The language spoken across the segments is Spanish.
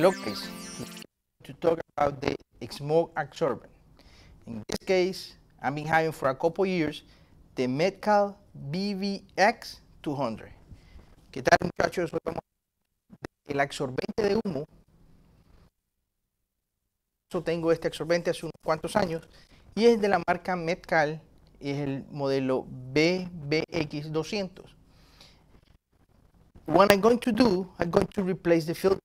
lowercase to talk about the smoke absorbent. In this case, I've been having for a couple years the Metcal BVX 200. ¿Qué tal muchachos? el absorbente de humo. Yo tengo este absorbente hace unos cuantos años y es de la marca Metcal, es el modelo BBX 200. What I'm going to do, I'm going to replace the filter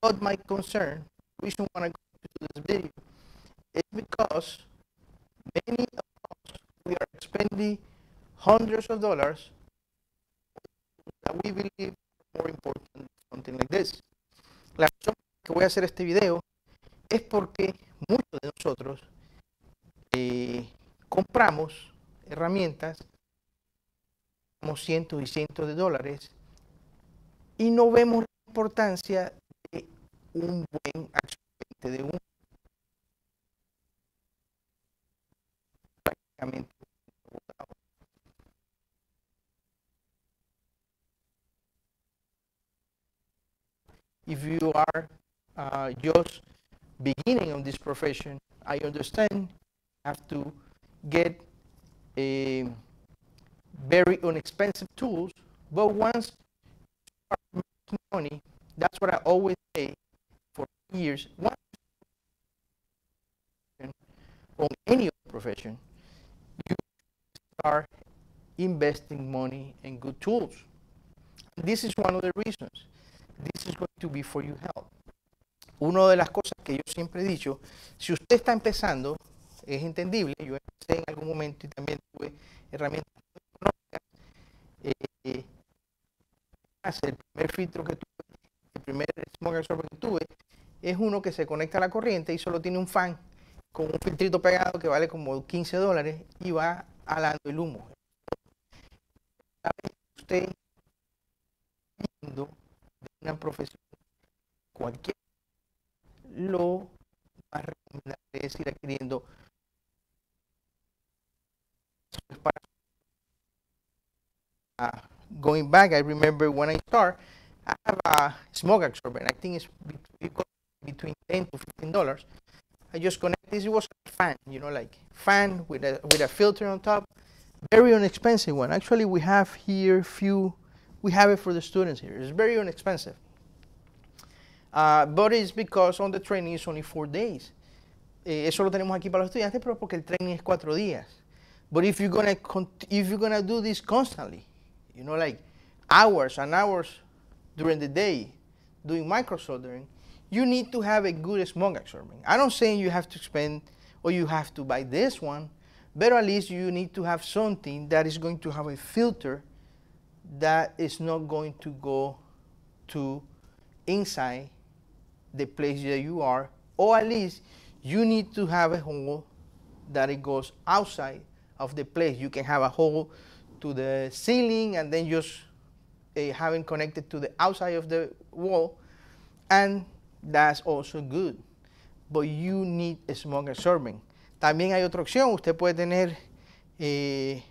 But my concern, the reason why I go to this video, is because many of us, we are spending hundreds of dollars that we believe are more important than something like this. La razón que voy a hacer este video es porque muchos de nosotros eh, compramos herramientas como cientos y cientos de dólares y no vemos la importancia un buen de un prácticamente if you are uh, just beginning on this profession, I understand you have to get a eh, very inexpensive tools, but once you start making money, that's what I always say, for years, not on any profession, you start investing money in good tools. this is one of the reasons. This is going to be for your help. Una de las cosas que yo siempre he dicho, si usted está empezando, es entendible. Yo empecé en algún momento y también tuve herramientas económicas. Eh, el primer filtro que tuve primer smoke absorber que tuve, es uno que se conecta a la corriente y solo tiene un fan con un filtrito pegado que vale como 15 dólares y va alando el humo. Usted viendo una profesión cualquier lo más recomendable es ir adquiriendo ah, going back I remember when I start I have a smoke absorber. I think it's between 10 to 15 dollars. I just connect this. It was a fan, you know, like fan with a with a filter on top. Very inexpensive one. Actually, we have here few. We have it for the students here. It's very inexpensive. Uh, but it's because on the training it's only four days. Eh, eso lo tenemos aquí para los estudiantes, pero porque el training es cuatro días. But if you're gonna if you're gonna do this constantly, you know, like hours and hours during the day doing micro soldering, you need to have a good smog absorbing. I don't saying you have to spend or you have to buy this one, but at least you need to have something that is going to have a filter that is not going to go to inside the place that you are, or at least you need to have a hole that it goes outside of the place. You can have a hole to the ceiling and then just Uh, having connected to the outside of the wall, and that's also good. But you need a smoke absorbing. También hay otra opción, usted puede tener, eh,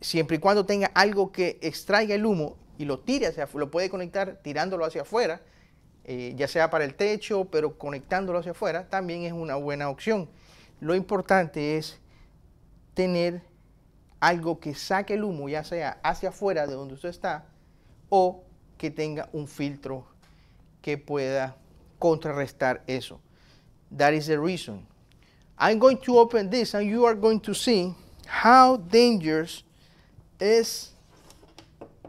siempre y cuando tenga algo que extraiga el humo y lo tire hacia lo puede conectar tirándolo hacia afuera, eh, ya sea para el techo, pero conectándolo hacia afuera, también es una buena opción. Lo importante es tener algo que saque el humo, ya sea hacia afuera de donde usted está, o que tenga un filtro que pueda contrarrestar eso. That is the reason. I'm going to open this and you are going to see how dangerous is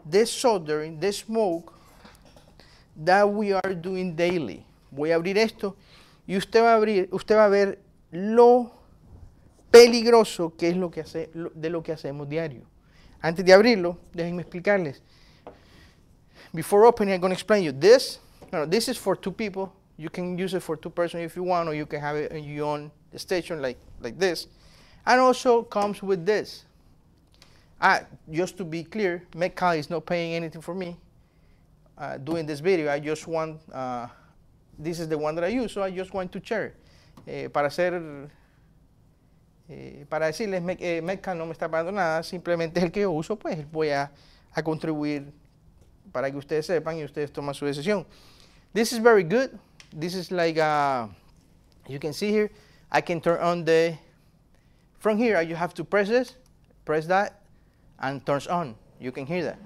the soldering, the smoke that we are doing daily. Voy a abrir esto y usted va a, abrir, usted va a ver lo peligroso que es lo que de lo que hacemos diario. Antes de abrirlo, déjenme explicarles. Before opening, I'm going to explain you this. No, this is for two people. You can use it for two persons if you want, or you can have it in your own station like, like this. And also comes with this. I, just to be clear, Metcal is not paying anything for me uh, doing this video. I just want, uh, this is the one that I use, so I just want to share eh, para hacer, eh, para decirles, eh, Metcal no me está pagando nada, simplemente es el que yo uso, pues voy a, a contribuir para que ustedes sepan y ustedes tomen su decisión. This is very good. This is like, a, uh, you can see here, I can turn on the, from here you have to press this, press that, and turns on. You can hear that.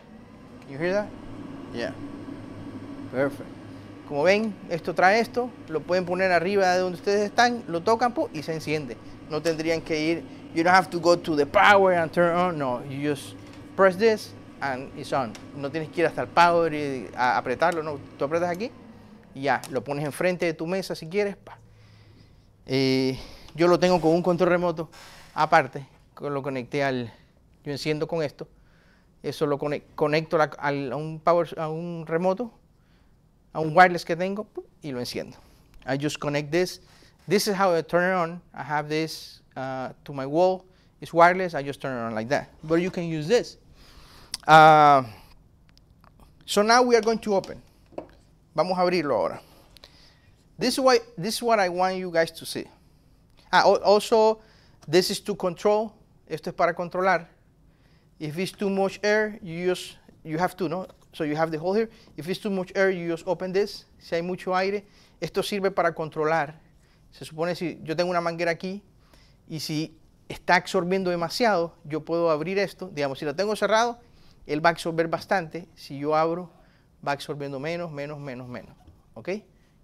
You hear that? Yeah. Perfect. Como ven, esto trae esto, lo pueden poner arriba de donde ustedes están, lo tocan y se enciende. No tendrían que ir, you don't have to go to the power and turn on, no, you just press this y it's on. No tienes que ir hasta el power y apretarlo, no. Tú apretas aquí y ya, lo pones enfrente de tu mesa si quieres. Pa. Eh, yo lo tengo con un control remoto aparte, lo conecté al, yo enciendo con esto, eso lo conecto a, un power, a un remoto, a un wireless que tengo y lo enciendo. I just connect this. This is how I turn it on. I have this uh, to my wall. It's wireless. I just turn it on like that. But you can use this. Ah, so now we are going to open. Vamos a abrirlo ahora. This is, why, this is what I want you guys to see. Ah, also, this is to control. Esto es para controlar. If it's too much air, you just, you have to, ¿no? So you have the hole here. If it's too much air, you just open this. Si hay mucho aire, esto sirve para controlar. Se supone si yo tengo una manguera aquí y si está absorbiendo demasiado, yo puedo abrir esto. Digamos, si lo tengo cerrado, él va a absorber bastante. Si yo abro, va absorbiendo menos, menos, menos, menos. ¿Ok?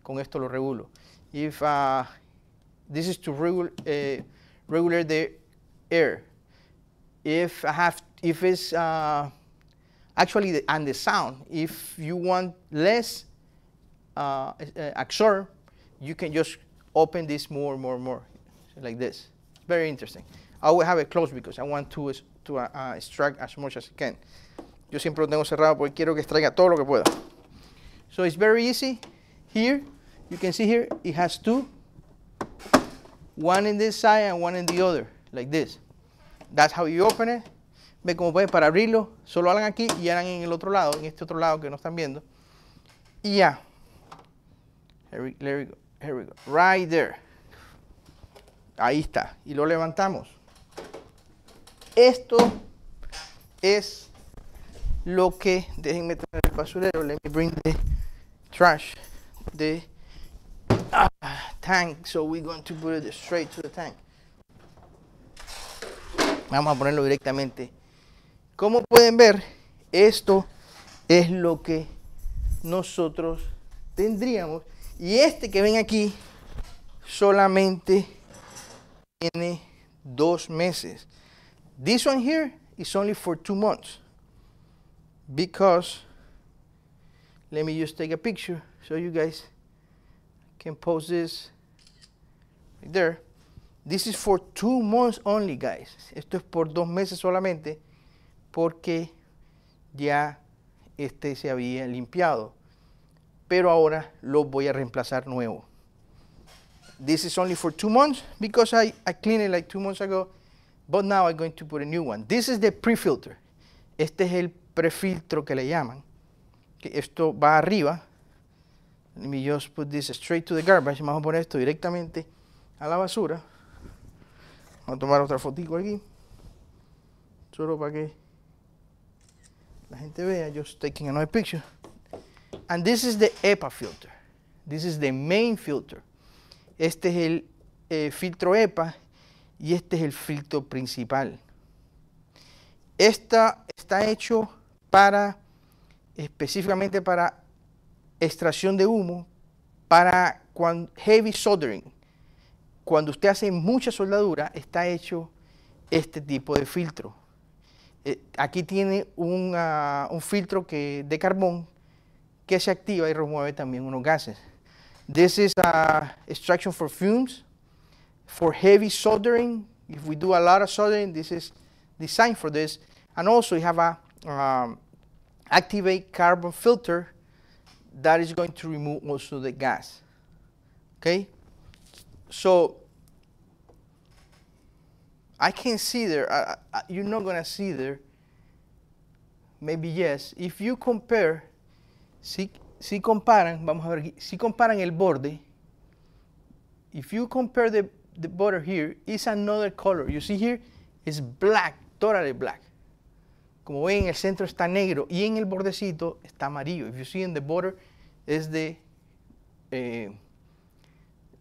Con esto lo regulo. If uh, this is to eh, regulate uh, the air, if I have, if it's uh, actually the, and the sound, if you want less uh, eh, absorb, you can just open this more, more, more, like this. Very interesting. I will have it closed because I want to to uh, extract as much as can. Yo siempre lo tengo cerrado porque quiero que extraiga todo lo que pueda. So it's very easy. Here, you can see here, it has two. One in this side and one in the other, like this. That's how you open it. Ve como pueden para abrirlo, solo hagan aquí y hagan en el otro lado, en este otro lado que no están viendo. Y ya. Here Here we go. Right Ahí está. Y lo levantamos. Esto es lo que, déjenme tener el basurero, let me bring the trash, the ah, tank, so we're going to put it straight to the tank. Vamos a ponerlo directamente. Como pueden ver, esto es lo que nosotros tendríamos. Y este que ven aquí solamente tiene dos meses. This one here is only for two months because let me just take a picture so you guys can post this right there. This is for two months only, guys. Esto es por dos meses solamente porque ya este se había limpiado. Pero ahora lo voy a reemplazar nuevo. This is only for two months because I, I cleaned it like two months ago But now I'm going to put a new one. This is the pre-filter. Este es el prefiltro que le llaman. esto va arriba. Let me just put this straight to the garbage. Vamos a poner esto directamente a la basura. Vamos a tomar otra fotico aquí. Solo para que la gente vea. Just taking another picture. And this is the EPA filter. This is the main filter. Este es el eh, filtro EPA y este es el filtro principal. Esta está hecho para, específicamente para extracción de humo, para heavy soldering. Cuando usted hace mucha soldadura, está hecho este tipo de filtro. Eh, aquí tiene un filtro que, de carbón que se activa y remueve también unos gases. This is a uh, extraction for fumes. for heavy soldering. If we do a lot of soldering, this is designed for this. And also you have a um, activate carbon filter that is going to remove also the gas. Okay? So I can't see there. you're not going to see there. Maybe yes. If you compare, si, si comparan, vamos a ver, si comparan el borde, if you compare the the butter here is another color. You see here, it's black, totally black. Como ven, el centro está negro y en el bordecito está amarillo. If you see in the border, is the, uh,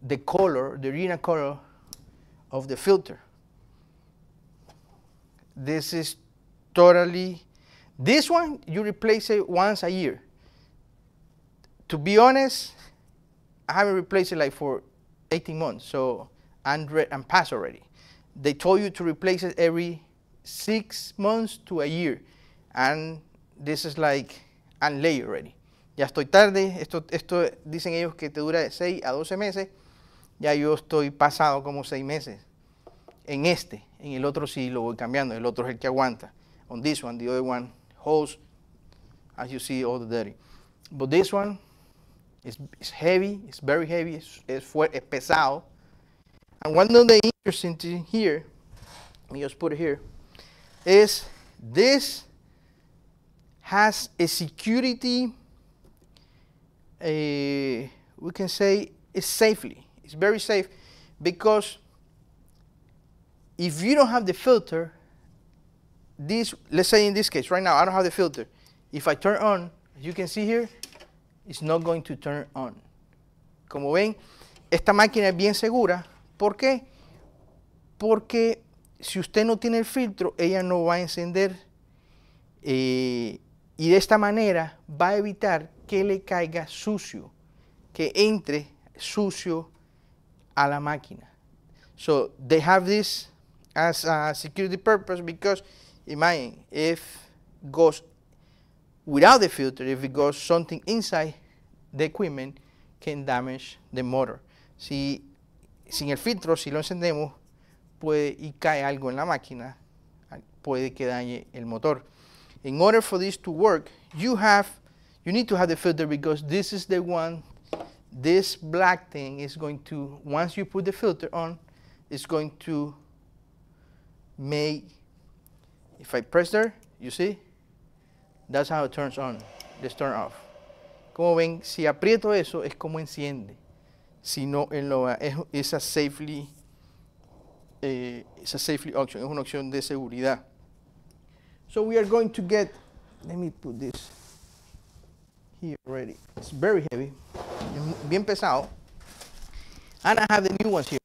the color, the original color of the filter. This is totally, this one, you replace it once a year. To be honest, I haven't replaced it like for 18 months. So Android and pass already. They told you to replace it every six months to a year. And this is like late already. Ya estoy tarde, esto, esto dicen ellos que te dura de 6 a 12 meses. Ya yo estoy pasado como 6 meses en este. En el otro sí lo voy cambiando, el otro es el que aguanta. On this one, the other one holds, as you see, all the dirty. But this one is, heavy, is very heavy, es, fuerte, es pesado. And one of the interesting things here, let me just put it here, is this has a security, a, we can say, it's safely. It's very safe because if you don't have the filter, this, let's say in this case, right now, I don't have the filter. If I turn on, you can see here, it's not going to turn on. Como ven, esta máquina es bien segura ¿Por qué? Porque si usted no tiene el filtro, ella no va a encender eh, y de esta manera va a evitar que le caiga sucio, que entre sucio a la máquina. So they have this as a security purpose because imagine if goes without the filter, if it goes something inside the equipment can damage the motor. Si sin el filtro, si lo encendemos puede, y cae algo en la máquina, puede que dañe el motor. In order for this to work, you have you need to have the filter because this is the one, this black thing is going to, once you put the filter on, it's going to make, if I press there, you see, that's how it turns on, let's turn off. Como ven, si aprieto eso, es como enciende sino en lo, es, esa, safely, eh, esa safely option, es una opción de seguridad. So we are going to get, let me put this here already. It's very heavy, bien pesado. And I have the new ones here.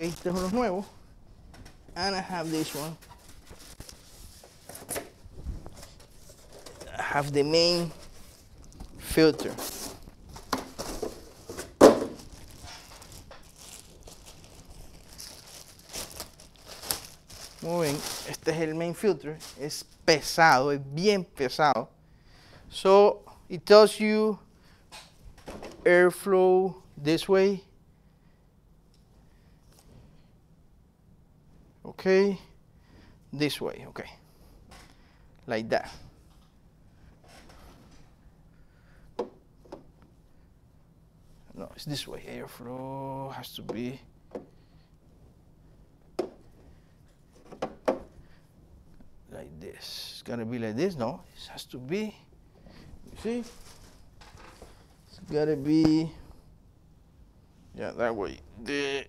Estos son los nuevos. And I have this one. I have the main filter. Muy bien, este es el main filter, es pesado, es bien pesado. So it tells you airflow this way. Okay, this way, okay, like that. No, it's this way. Airflow has to be like this. It's gonna be like this. No, it has to be. You see, it's gotta be. Yeah, that way. The.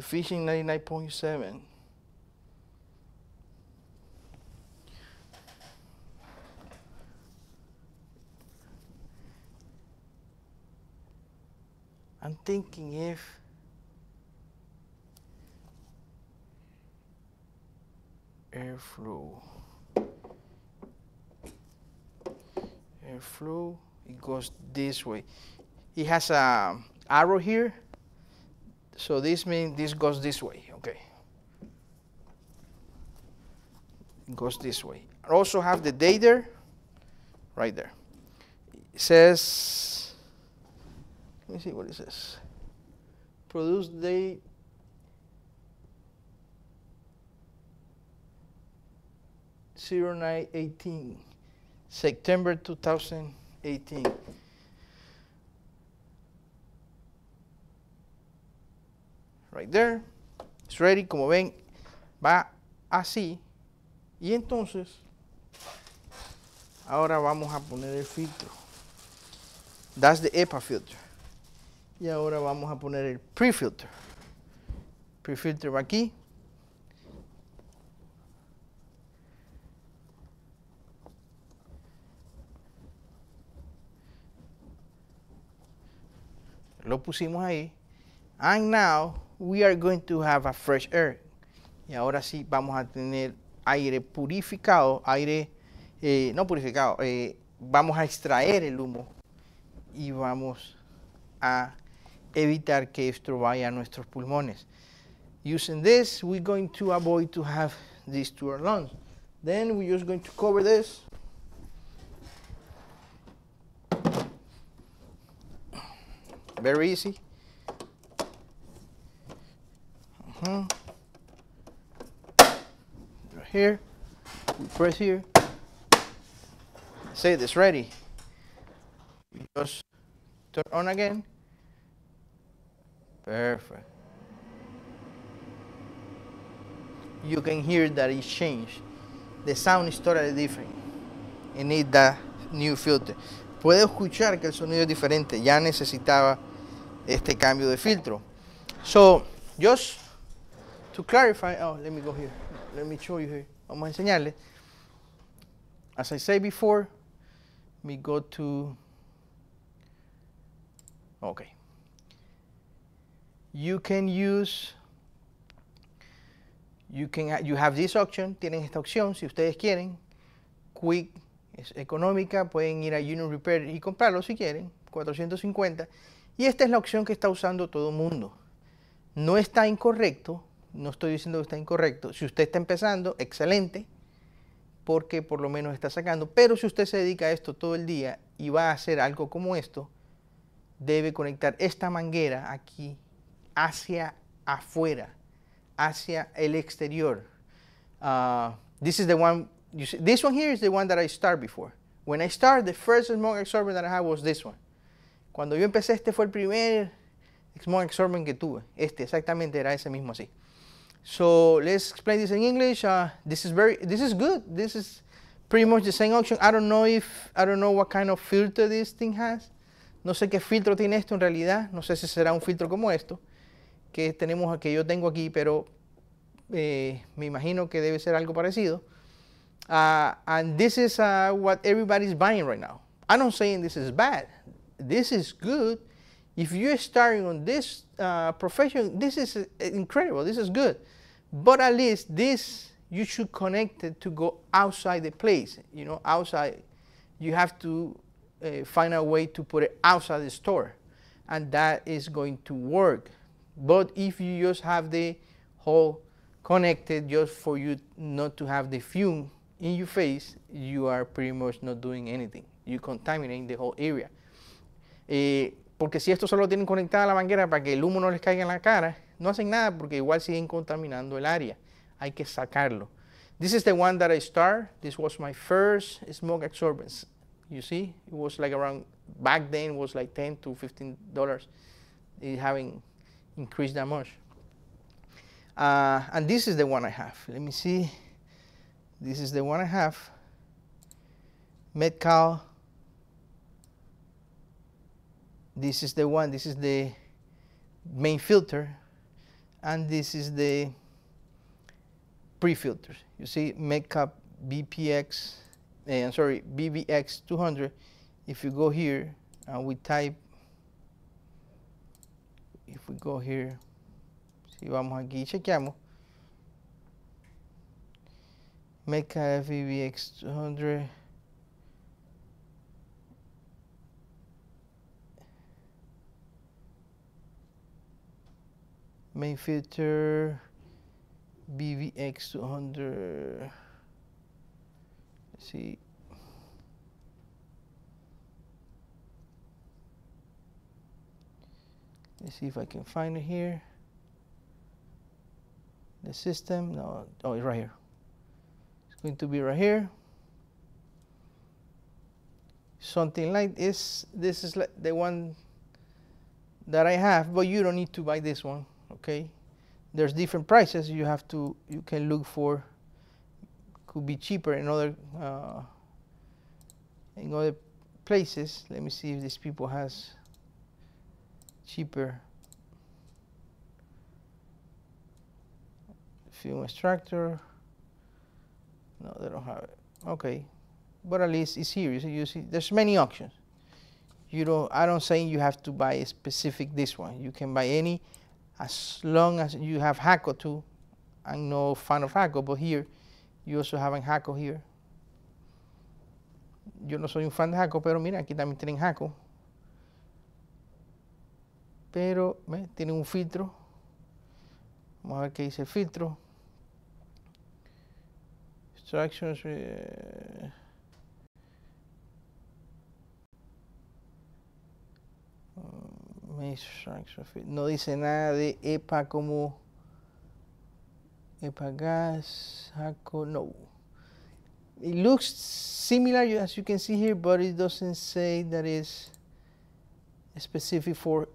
Ephesians 99.7. I'm thinking if airflow airflow it goes this way it has a arrow here so this means this goes this way, okay. It goes this way. I also have the data right there. It says, let me see what it says. Produce date. Zero nine eighteen, September two thousand eighteen. right there, it's ready, como ven, va así. Y entonces, ahora vamos a poner el filtro. That's the EPA filter. Y ahora vamos a poner el pre-filter. Pre-filter va aquí. Lo pusimos ahí. And now we are going to have a fresh air. Y ahora sí vamos a tener aire purificado, aire eh, no purificado. Eh, vamos a extraer el humo y vamos a evitar que esto vaya a nuestros pulmones. Using this, we're going to avoid to have this to our lungs. Then we're just going to cover this. Very easy. Hmm. Right here. We press here. Say this ready. We just turn on again. Perfect. You can hear that it changed. The sound is totally different. You need that new filter. puedes escuchar que el sonido es diferente. Ya necesitaba este cambio de filtro. So, just to clarify, oh, let me go here. Let me show you here. Vamos a enseñarles. As I said before, me go to, okay. You can use, you can, you have this option, tienen esta opción si ustedes quieren. Quick es económica, pueden ir a Union Repair y comprarlo si quieren, 450. Y esta es la opción que está usando todo el mundo. No está incorrecto, no estoy diciendo que está incorrecto. Si usted está empezando, excelente, porque por lo menos está sacando. Pero si usted se dedica a esto todo el día y va a hacer algo como esto, debe conectar esta manguera aquí hacia afuera, hacia el exterior. Ah, this is the one, you this one here is the one that I started before. When I started, the first smoke absorber that I had was this one. Cuando yo empecé, este fue el primer smoke absorbent que tuve. Este, exactamente, era ese mismo así. So let's explain this in English. Uh, this is very, this is good. This is pretty much the same option. I don't know if, I don't know what kind of filter this thing has. No sé qué filtro tiene esto en realidad. No sé si será un filtro como esto que tenemos, que yo tengo aquí, pero eh, me imagino que debe ser algo parecido. Uh, and this is what uh, what everybody's buying right now. I'm not saying this is bad. This is good If you're starting on this uh, profession, this is uh, incredible. This is good. But at least this, you should connect it to go outside the place, you know, outside. You have to uh, find a way to put it outside the store. And that is going to work. But if you just have the whole connected just for you not to have the fume in your face, you are pretty much not doing anything. You contaminating the whole area. Uh, porque si esto solo tienen conectada a la manguera para que el humo no les caiga en la cara, no hacen nada porque igual siguen contaminando el área. Hay que sacarlo. This is the one that I started. This was my first smoke absorbance. You see, it was like around, back then it was like 10 to 15 dollars. It having increased that much. Uh, and this is the one I have. Let me see. This is the one I have. Metcal this is the one, this is the main filter, and this is the pre-filter. You see, makeup BPX, uh, eh, I'm sorry, BBX 200. If you go here and we type, if we go here, si vamos aquí y chequeamos, Makeup BBX 200, main filter BVX 200 let's see let's see if I can find it here the system no oh it's right here it's going to be right here something like this this is like the one that I have but you don't need to buy this one okay there's different prices you have to you can look for could be cheaper in other uh, in other places let me see if these people has cheaper Film extractor no they don't have it okay but at least it's here you see there's many options you don't I don't say you have to buy a specific this one you can buy any as long as you have Hako too. I'm no fan of Hako, but here you also have Hako here. Yo no soy un fan de Hako, pero mira, aquí también tienen Hako. Pero ve, tienen un filtro. Vamos a ver qué dice filtro. Instructions. Eh, no dice nada de EPA como EPA gas, HACO, no. It looks similar as you can see here, but it doesn't say that it's specific for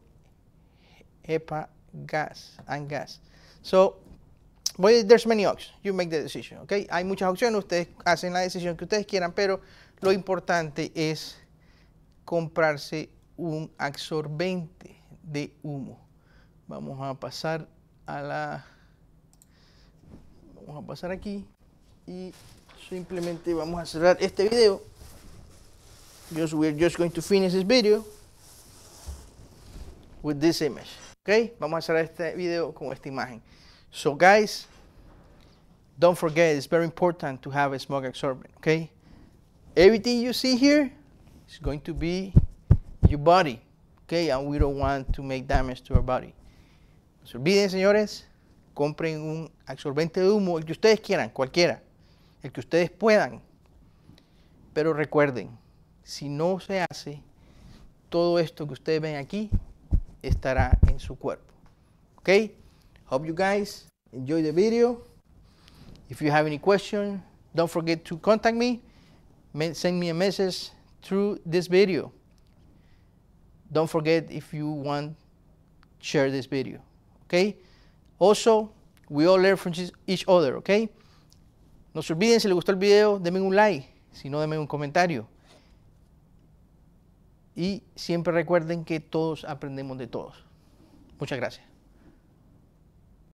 EPA gas and gas. So there's many options. You make the decision, okay? Hay muchas opciones, ustedes hacen la decisión que ustedes quieran, pero lo importante es comprarse un absorbente de humo. Vamos a pasar a la... Vamos a pasar aquí y simplemente vamos a cerrar este video. Just, we're just going to finish this video with this image. Okay, vamos a cerrar este video con esta imagen. So guys, don't forget, it's very important to have a smoke absorbent, okay? Everything you see here is going to be body. Okay, and we don't want to make damage to our body. No se olviden, señores, compren un absorbente de humo, el que ustedes quieran, cualquiera, el que ustedes puedan. Pero recuerden, si no se hace, todo esto que ustedes ven aquí estará en su cuerpo. Okay? Hope you guys enjoy the video. If you have any question, don't forget to contact me. Send me a message through this video. Don't forget if you want, share this video, okay? Also, we all learn from each other, okay? No se olviden, si les gustó el video, denme un like, si no, denme un comentario. Y siempre recuerden que todos aprendemos de todos. Muchas gracias.